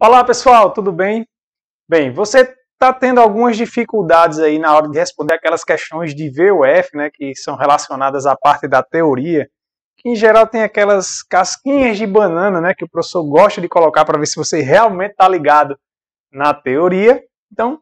Olá pessoal, tudo bem? Bem, você está tendo algumas dificuldades aí na hora de responder aquelas questões de VUF, né, que são relacionadas à parte da teoria, que em geral tem aquelas casquinhas de banana, né, que o professor gosta de colocar para ver se você realmente está ligado na teoria. Então,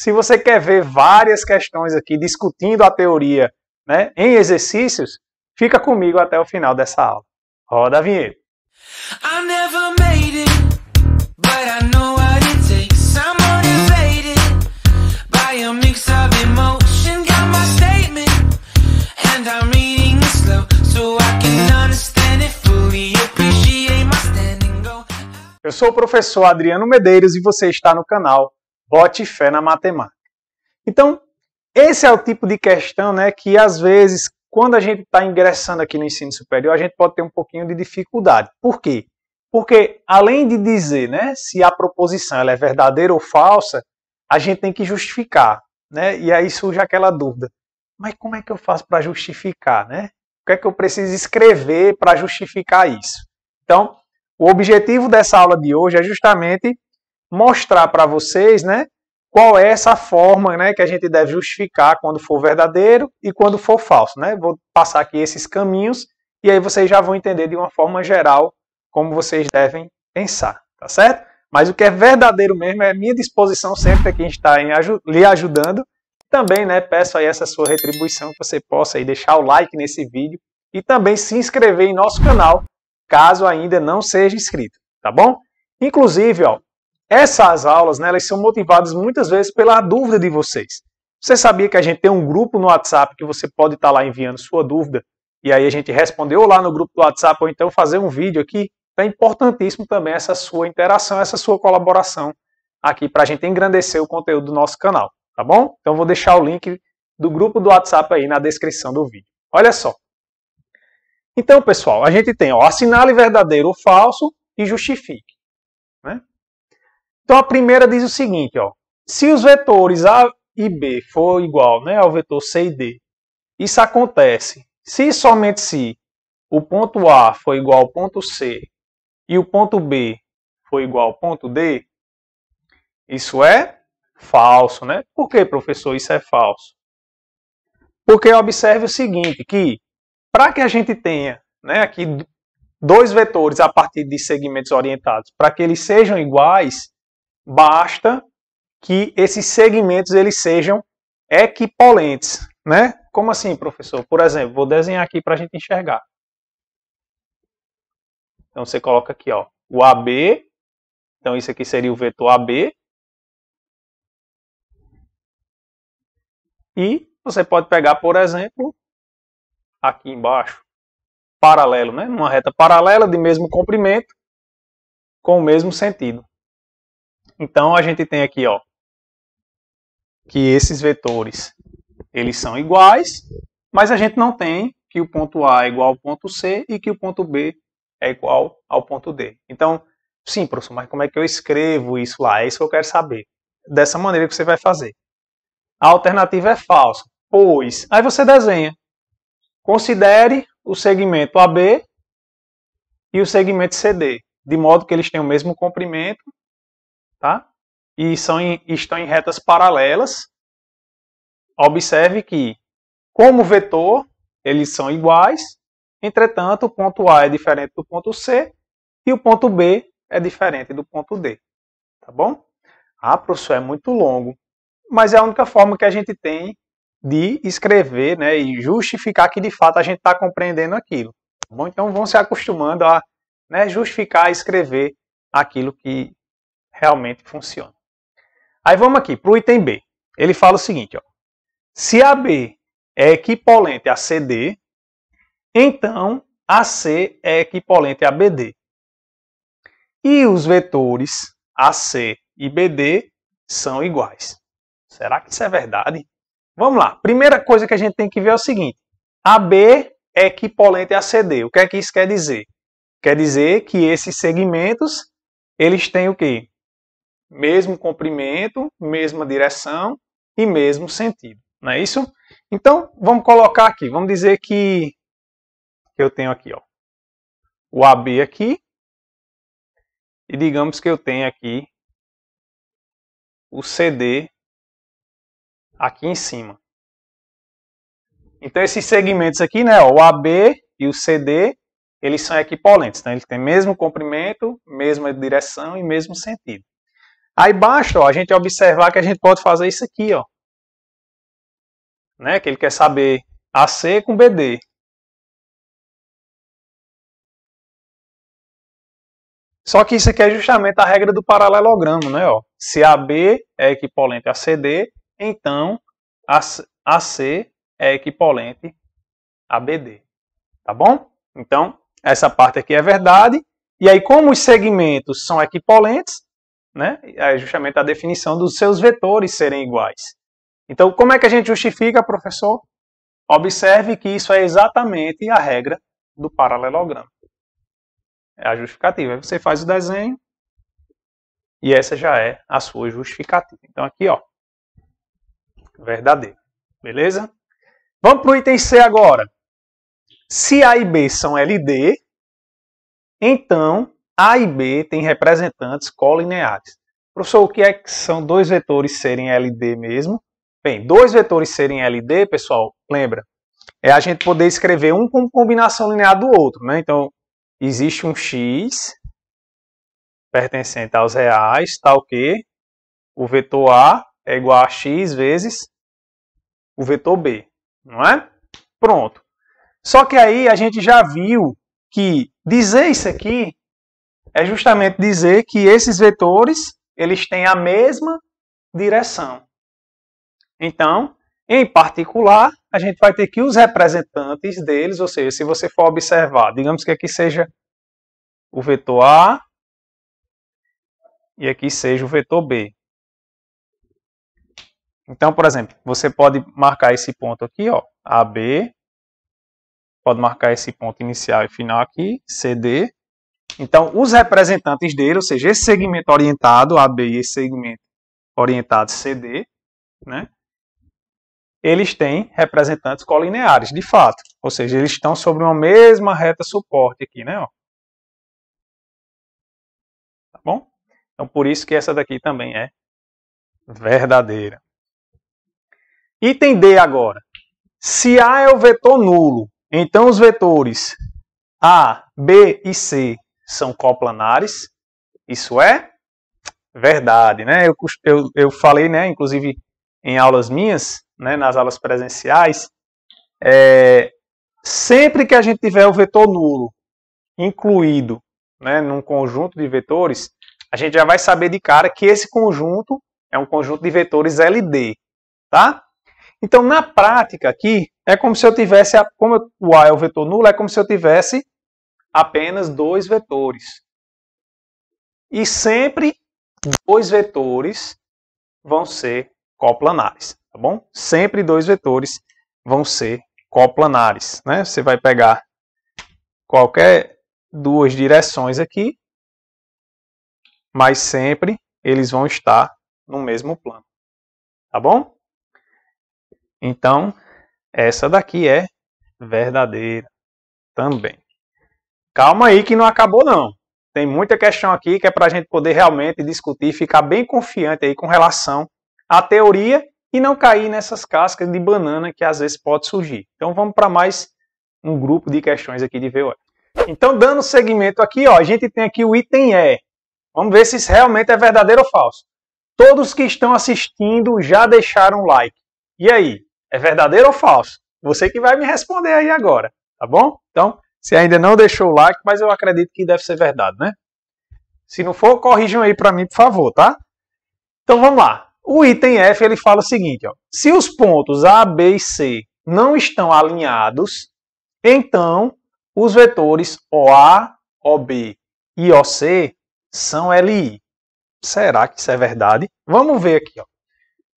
se você quer ver várias questões aqui discutindo a teoria, né, em exercícios, fica comigo até o final dessa aula. Roda a vinheta. I never eu sou o professor Adriano Medeiros e você está no canal Bote Fé na Matemática. Então, esse é o tipo de questão né, que às vezes, quando a gente está ingressando aqui no ensino superior, a gente pode ter um pouquinho de dificuldade. Por quê? Porque além de dizer, né, se a proposição ela é verdadeira ou falsa, a gente tem que justificar, né? E aí surge aquela dúvida: mas como é que eu faço para justificar, né? O que é que eu preciso escrever para justificar isso? Então, o objetivo dessa aula de hoje é justamente mostrar para vocês, né, qual é essa forma, né, que a gente deve justificar quando for verdadeiro e quando for falso, né? Vou passar aqui esses caminhos e aí vocês já vão entender de uma forma geral como vocês devem pensar, tá certo? Mas o que é verdadeiro mesmo é minha disposição sempre aqui a em está lhe ajudando. Também, né, peço aí essa sua retribuição, que você possa aí deixar o like nesse vídeo e também se inscrever em nosso canal, caso ainda não seja inscrito, tá bom? Inclusive, ó, essas aulas, né, elas são motivadas muitas vezes pela dúvida de vocês. Você sabia que a gente tem um grupo no WhatsApp que você pode estar tá lá enviando sua dúvida e aí a gente respondeu lá no grupo do WhatsApp ou então fazer um vídeo aqui então é importantíssimo também essa sua interação, essa sua colaboração aqui para a gente engrandecer o conteúdo do nosso canal, tá bom? Então vou deixar o link do grupo do WhatsApp aí na descrição do vídeo. Olha só. Então, pessoal, a gente tem, ó, assinale verdadeiro ou falso e justifique. Né? Então, a primeira diz o seguinte, ó, se os vetores A e B for igual né, ao vetor C e D, isso acontece se somente se o ponto A for igual ao ponto C e o ponto B foi igual ao ponto D, isso é falso, né? Por que, professor, isso é falso? Porque observe o seguinte, que para que a gente tenha né, aqui dois vetores a partir de segmentos orientados, para que eles sejam iguais, basta que esses segmentos eles sejam equipolentes, né? Como assim, professor? Por exemplo, vou desenhar aqui para a gente enxergar. Então você coloca aqui, ó, o AB. Então isso aqui seria o vetor AB. E você pode pegar, por exemplo, aqui embaixo, paralelo, né? Uma reta paralela de mesmo comprimento, com o mesmo sentido. Então a gente tem aqui, ó, que esses vetores eles são iguais, mas a gente não tem que o ponto A é igual ao ponto C e que o ponto B é igual ao ponto D. Então, sim, professor, mas como é que eu escrevo isso lá? É isso que eu quero saber. Dessa maneira que você vai fazer. A alternativa é falsa, pois. Aí você desenha. Considere o segmento AB e o segmento CD, de modo que eles têm o mesmo comprimento, tá? E são em, estão em retas paralelas. Observe que, como vetor, eles são iguais, Entretanto, o ponto A é diferente do ponto C e o ponto B é diferente do ponto D. Tá bom? Ah, professor, é muito longo. Mas é a única forma que a gente tem de escrever né, e justificar que de fato a gente está compreendendo aquilo. Tá bom? Então vão se acostumando a né, justificar e escrever aquilo que realmente funciona. Aí vamos aqui para o item B. Ele fala o seguinte: ó, se AB é equipolente a CD, então AC é equivalente a BD. E os vetores AC e BD são iguais. Será que isso é verdade? Vamos lá. Primeira coisa que a gente tem que ver é o seguinte. AB é equivalente a CD. O que é que isso quer dizer? Quer dizer que esses segmentos, eles têm o quê? Mesmo comprimento, mesma direção e mesmo sentido. Não é isso? Então, vamos colocar aqui. Vamos dizer que eu tenho aqui, ó, o AB aqui, e digamos que eu tenho aqui o CD aqui em cima. Então esses segmentos aqui, né, ó, o AB e o CD, eles são equipolentes, né? Eles têm mesmo comprimento, mesma direção e mesmo sentido. Aí basta, ó, a gente observar que a gente pode fazer isso aqui, ó. Né? Que ele quer saber AC com BD. Só que isso aqui é justamente a regra do paralelogramo, né? Ó, se AB é equivalente a CD, então AC é equivalente a BD. Tá bom? Então, essa parte aqui é verdade. E aí, como os segmentos são equivalentes, né? É justamente a definição dos seus vetores serem iguais. Então, como é que a gente justifica, professor? Observe que isso é exatamente a regra do paralelogramo. É a justificativa. Aí você faz o desenho e essa já é a sua justificativa. Então aqui, ó, verdadeiro. Beleza? Vamos para o item C agora. Se A e B são LD, então A e B têm representantes colineares. Professor, o que é que são dois vetores serem LD mesmo? Bem, dois vetores serem LD, pessoal, lembra? É a gente poder escrever um como combinação linear do outro, né? Então, existe um X pertencente aos reais, tal tá que o vetor A é igual a X vezes o vetor B, não é? Pronto. Só que aí a gente já viu que dizer isso aqui é justamente dizer que esses vetores, eles têm a mesma direção. Então, em particular, a gente vai ter que os representantes deles, ou seja, se você for observar, digamos que aqui seja o vetor A e aqui seja o vetor B. Então, por exemplo, você pode marcar esse ponto aqui, ó, AB, pode marcar esse ponto inicial e final aqui, CD. Então, os representantes dele, ou seja, esse segmento orientado AB e esse segmento orientado CD, né? eles têm representantes colineares, de fato. Ou seja, eles estão sobre uma mesma reta suporte aqui, né? Ó. Tá bom? Então, por isso que essa daqui também é verdadeira. Item D agora. Se A é o vetor nulo, então os vetores A, B e C são coplanares. Isso é verdade, né? Eu, eu, eu falei, né, inclusive em aulas minhas, né, nas aulas presenciais, é, sempre que a gente tiver o vetor nulo incluído né, num conjunto de vetores, a gente já vai saber de cara que esse conjunto é um conjunto de vetores LD, tá? Então, na prática aqui, é como se eu tivesse, a, como o A é o vetor nulo, é como se eu tivesse apenas dois vetores. E sempre dois vetores vão ser coplanares tá bom? Sempre dois vetores vão ser coplanares, né? Você vai pegar qualquer duas direções aqui, mas sempre eles vão estar no mesmo plano, tá bom? Então, essa daqui é verdadeira também. Calma aí que não acabou não. Tem muita questão aqui que é para a gente poder realmente discutir, ficar bem confiante aí com relação à teoria e não cair nessas cascas de banana que às vezes pode surgir. Então vamos para mais um grupo de questões aqui de VOE. Então dando segmento aqui, ó, a gente tem aqui o item E. Vamos ver se isso realmente é verdadeiro ou falso. Todos que estão assistindo já deixaram like. E aí, é verdadeiro ou falso? Você que vai me responder aí agora, tá bom? Então, se ainda não deixou o like, mas eu acredito que deve ser verdade, né? Se não for, corrijam aí para mim, por favor, tá? Então vamos lá. O item F ele fala o seguinte: ó, se os pontos A, B e C não estão alinhados, então os vetores OA, OB e OC são LI. Será que isso é verdade? Vamos ver aqui. Ó.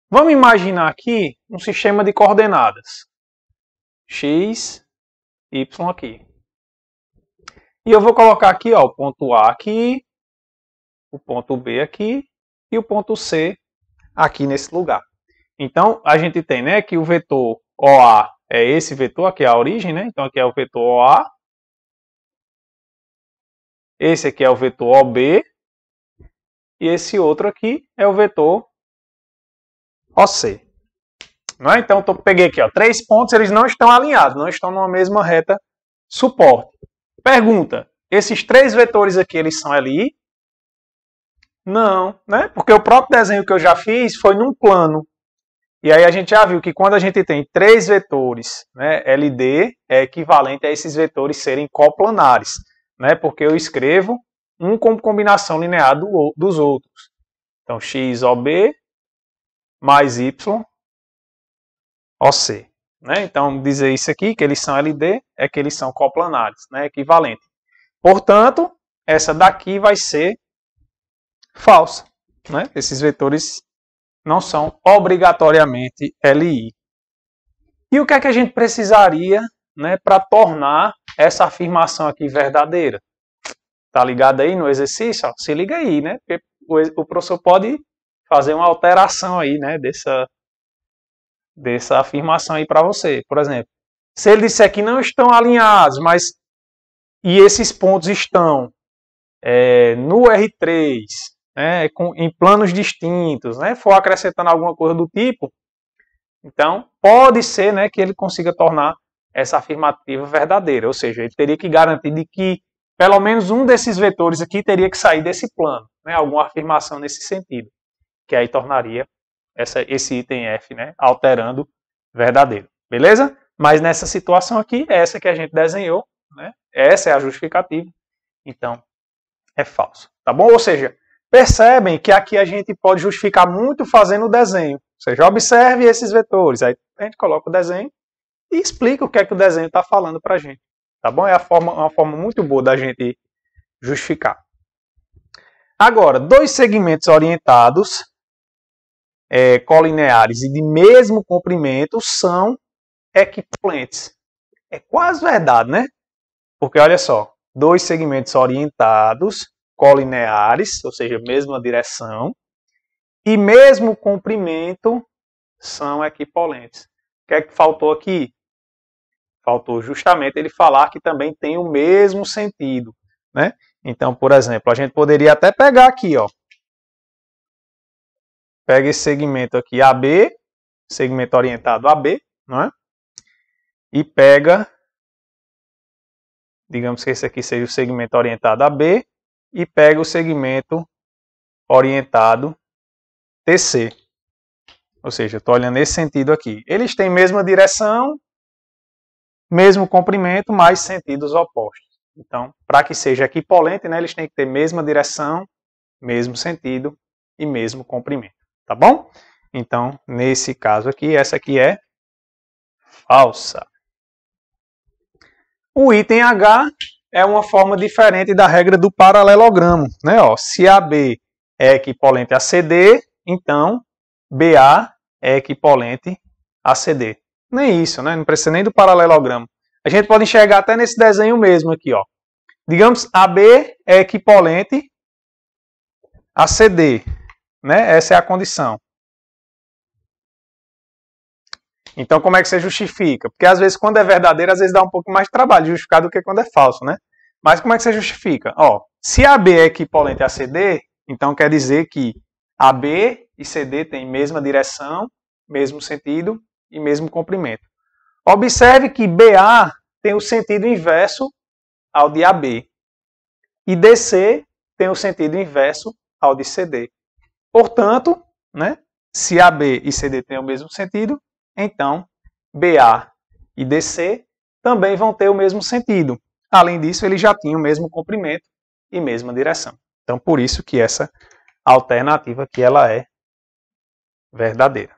Vamos imaginar aqui um sistema de coordenadas. X, Y aqui. E eu vou colocar aqui ó, o ponto A aqui, o ponto B aqui e o ponto C aqui nesse lugar. Então, a gente tem né, que o vetor OA é esse vetor, aqui é a origem, né? Então, aqui é o vetor OA. Esse aqui é o vetor OB. E esse outro aqui é o vetor OC. Não é? Então, eu peguei aqui ó, três pontos, eles não estão alinhados, não estão numa mesma reta suporte. Pergunta, esses três vetores aqui, eles são LI? Não, né? Porque o próprio desenho que eu já fiz foi num plano. E aí a gente já viu que quando a gente tem três vetores, né, LD é equivalente a esses vetores serem coplanares, né? Porque eu escrevo um como combinação linear do, dos outros. Então x OB mais y OC. Né? Então, dizer isso aqui, que eles são LD, é que eles são coplanares, né? equivalente. Portanto, essa daqui vai ser falsa. Né? Esses vetores não são obrigatoriamente LI. E o que é que a gente precisaria né, para tornar essa afirmação aqui verdadeira? Tá ligado aí no exercício? Ó, se liga aí, né? Porque o, o professor pode fazer uma alteração aí, né, dessa, dessa afirmação aí para você. Por exemplo, se ele disser que não estão alinhados, mas e esses pontos estão é, no R3 né, com, em planos distintos, né, for acrescentando alguma coisa do tipo, então pode ser né, que ele consiga tornar essa afirmativa verdadeira, ou seja, ele teria que garantir de que pelo menos um desses vetores aqui teria que sair desse plano, né, alguma afirmação nesse sentido, que aí tornaria essa, esse item F né, alterando verdadeiro, beleza? Mas nessa situação aqui, é essa que a gente desenhou, né, essa é a justificativa, então é falso, tá bom? Ou seja, percebem que aqui a gente pode justificar muito fazendo o desenho. Ou seja, observe esses vetores. Aí a gente coloca o desenho e explica o que é que o desenho está falando para a gente. Tá bom? É forma, uma forma muito boa da gente justificar. Agora, dois segmentos orientados, é, colineares e de mesmo comprimento, são equivalentes. É quase verdade, né? Porque olha só, dois segmentos orientados colineares, ou seja, mesma direção, e mesmo comprimento são equipolentes. O que é que faltou aqui? Faltou justamente ele falar que também tem o mesmo sentido, né? Então, por exemplo, a gente poderia até pegar aqui, ó. Pega esse segmento aqui AB, segmento orientado AB, não é? E pega digamos que esse aqui seja o segmento orientado AB e pega o segmento orientado TC. Ou seja, estou olhando nesse sentido aqui. Eles têm mesma direção, mesmo comprimento, mas sentidos opostos. Então, para que seja equipolente, né, eles têm que ter mesma direção, mesmo sentido e mesmo comprimento. Tá bom? Então, nesse caso aqui, essa aqui é falsa. O item H é uma forma diferente da regra do paralelogramo, né? Ó, se AB é equivalente a CD, então BA é equivalente a CD. Nem isso, né? Não precisa nem do paralelogramo. A gente pode enxergar até nesse desenho mesmo aqui, ó. Digamos, AB é equivalente a CD, né? Essa é a condição. Então, como é que você justifica? Porque às vezes, quando é verdadeiro, às vezes dá um pouco mais de trabalho de justificar do que quando é falso, né? Mas como é que você justifica? Ó, se AB é equivalente a CD, então quer dizer que AB e CD têm mesma direção, mesmo sentido e mesmo comprimento. Observe que BA tem o sentido inverso ao de AB e DC tem o sentido inverso ao de CD. Portanto, né, se AB e CD têm o mesmo sentido, então BA e DC também vão ter o mesmo sentido. Além disso, eles já tinham o mesmo comprimento e mesma direção. Então, por isso que essa alternativa que ela é verdadeira.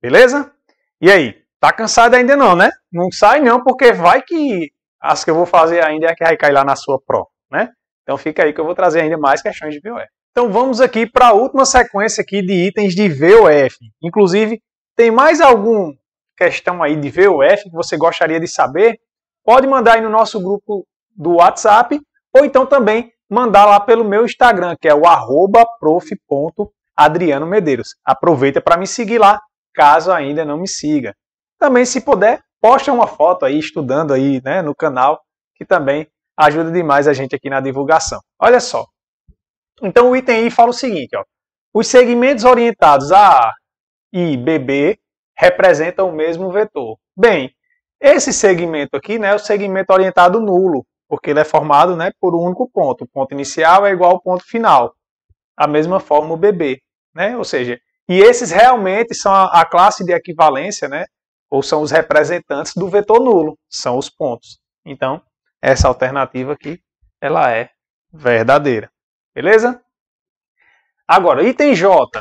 Beleza? E aí? Tá cansado ainda não, né? Não sai não, porque vai que as que eu vou fazer ainda é a que vai cair lá na sua pró, né? Então fica aí que eu vou trazer ainda mais questões de VOF. Então vamos aqui para a última sequência aqui de itens de VOF. Inclusive, tem mais algum questão aí de VOF que você gostaria de saber, pode mandar aí no nosso grupo do WhatsApp ou então também mandar lá pelo meu Instagram, que é o arroba Medeiros. Aproveita para me seguir lá, caso ainda não me siga. Também, se puder, posta uma foto aí, estudando aí né, no canal, que também ajuda demais a gente aqui na divulgação. Olha só. Então, o item I fala o seguinte, ó. Os segmentos orientados a A e BB representam o mesmo vetor. Bem, esse segmento aqui né, é o segmento orientado nulo, porque ele é formado né, por um único ponto. O ponto inicial é igual ao ponto final. A mesma forma o BB. Né? Ou seja, e esses realmente são a, a classe de equivalência, né, ou são os representantes do vetor nulo, são os pontos. Então, essa alternativa aqui ela é verdadeira. Beleza? Agora, item J.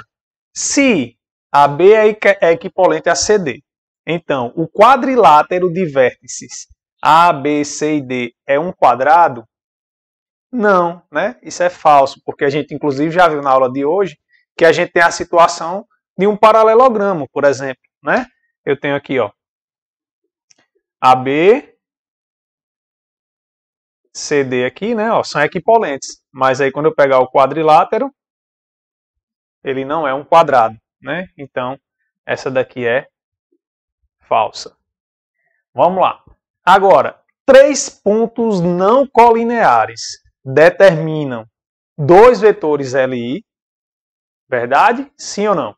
Se a B é equipolente é a CD. Então, o quadrilátero de vértices A, B, C e D é um quadrado? Não, né? Isso é falso, porque a gente inclusive já viu na aula de hoje que a gente tem a situação de um paralelogramo, por exemplo, né? Eu tenho aqui, ó, AB, CD aqui, né? Ó, são equipolentes, mas aí quando eu pegar o quadrilátero, ele não é um quadrado né? Então, essa daqui é falsa. Vamos lá. Agora, três pontos não colineares determinam dois vetores LI, verdade? Sim ou não?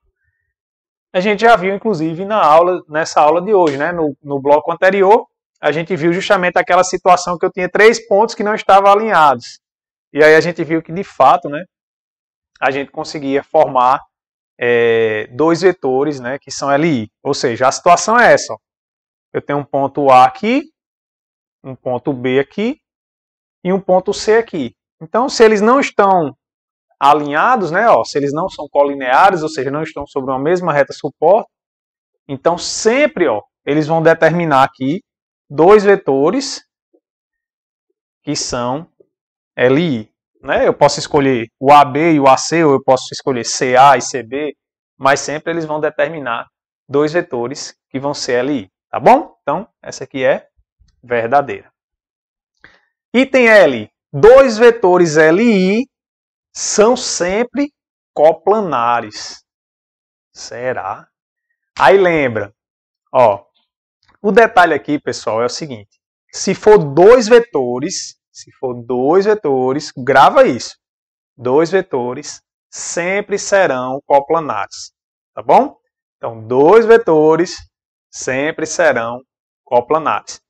A gente já viu, inclusive, na aula, nessa aula de hoje, né? no, no bloco anterior, a gente viu justamente aquela situação que eu tinha três pontos que não estavam alinhados. E aí a gente viu que, de fato, né, a gente conseguia formar é, dois vetores, né, que são LI. Ou seja, a situação é essa. Ó. Eu tenho um ponto A aqui, um ponto B aqui e um ponto C aqui. Então, se eles não estão alinhados, né, ó, se eles não são colineares, ou seja, não estão sobre uma mesma reta suporte, então sempre ó, eles vão determinar aqui dois vetores que são LI né? Eu posso escolher o AB e o AC, ou eu posso escolher CA e CB, mas sempre eles vão determinar dois vetores que vão ser LI, tá bom? Então, essa aqui é verdadeira. Item L, dois vetores LI são sempre coplanares. Será? Aí lembra, ó, o detalhe aqui, pessoal, é o seguinte, se for dois vetores, se for dois vetores, grava isso. Dois vetores sempre serão coplanares, tá bom? Então, dois vetores sempre serão coplanares.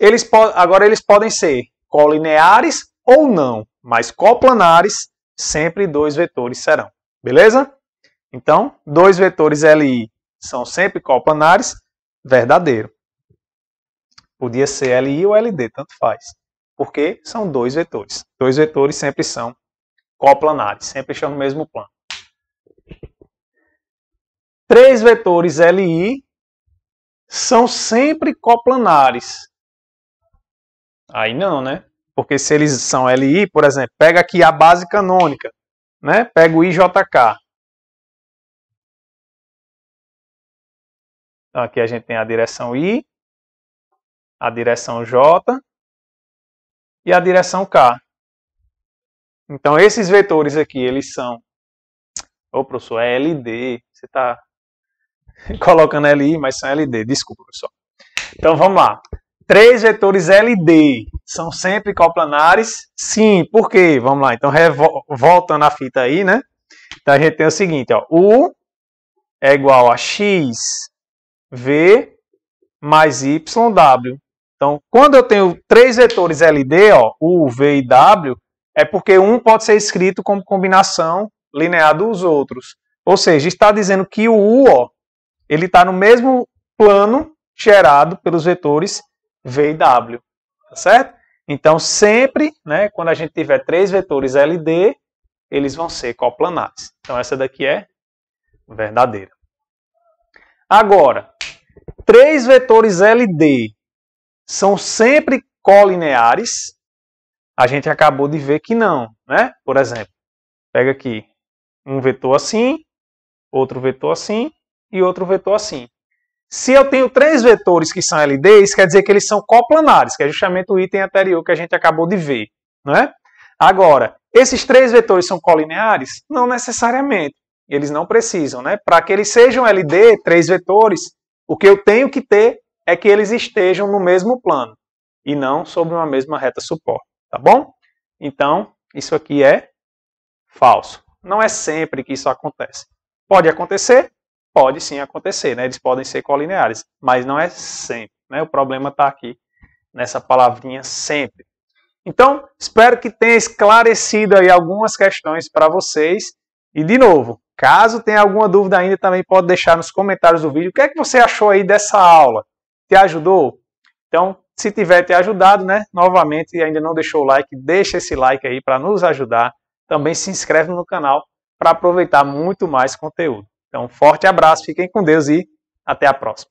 Eles agora eles podem ser colineares ou não, mas coplanares sempre dois vetores serão, beleza? Então, dois vetores LI são sempre coplanares, verdadeiro. Podia ser LI ou LD, tanto faz porque são dois vetores. Dois vetores sempre são coplanares, sempre estão no mesmo plano. Três vetores LI são sempre coplanares. Aí não, né? Porque se eles são LI, por exemplo, pega aqui a base canônica, né? Pega o IJK. Então aqui a gente tem a direção I, a direção J e a direção K. Então, esses vetores aqui, eles são... Ô, professor, é LD. Você está colocando LI, mas são LD. Desculpa, pessoal. Então, vamos lá. Três vetores LD são sempre coplanares? Sim. Por quê? Vamos lá. Então, voltando a fita aí, né? Então, a gente tem o seguinte, ó. U é igual a x, v mais yw então, quando eu tenho três vetores LD, ó, U, V e W, é porque um pode ser escrito como combinação linear dos outros. Ou seja, está dizendo que o U, ó, ele está no mesmo plano gerado pelos vetores V e W, tá certo? Então, sempre, né, quando a gente tiver três vetores LD, eles vão ser coplanares. Então, essa daqui é verdadeira. Agora, três vetores LD são sempre colineares, a gente acabou de ver que não, né? Por exemplo, pega aqui um vetor assim, outro vetor assim e outro vetor assim. Se eu tenho três vetores que são LDs, quer dizer que eles são coplanares, que é justamente o item anterior que a gente acabou de ver, não é? Agora, esses três vetores são colineares? Não necessariamente. Eles não precisam, né? Para que eles sejam LD, três vetores, o que eu tenho que ter é que eles estejam no mesmo plano e não sobre uma mesma reta suporte, tá bom? Então, isso aqui é falso. Não é sempre que isso acontece. Pode acontecer? Pode sim acontecer, né? Eles podem ser colineares, mas não é sempre, né? O problema está aqui nessa palavrinha sempre. Então, espero que tenha esclarecido aí algumas questões para vocês. E de novo, caso tenha alguma dúvida ainda, também pode deixar nos comentários do vídeo. O que é que você achou aí dessa aula? Te ajudou? Então, se tiver te ajudado, né? Novamente, e ainda não deixou o like, deixa esse like aí para nos ajudar. Também se inscreve no canal para aproveitar muito mais conteúdo. Então, forte abraço, fiquem com Deus e até a próxima.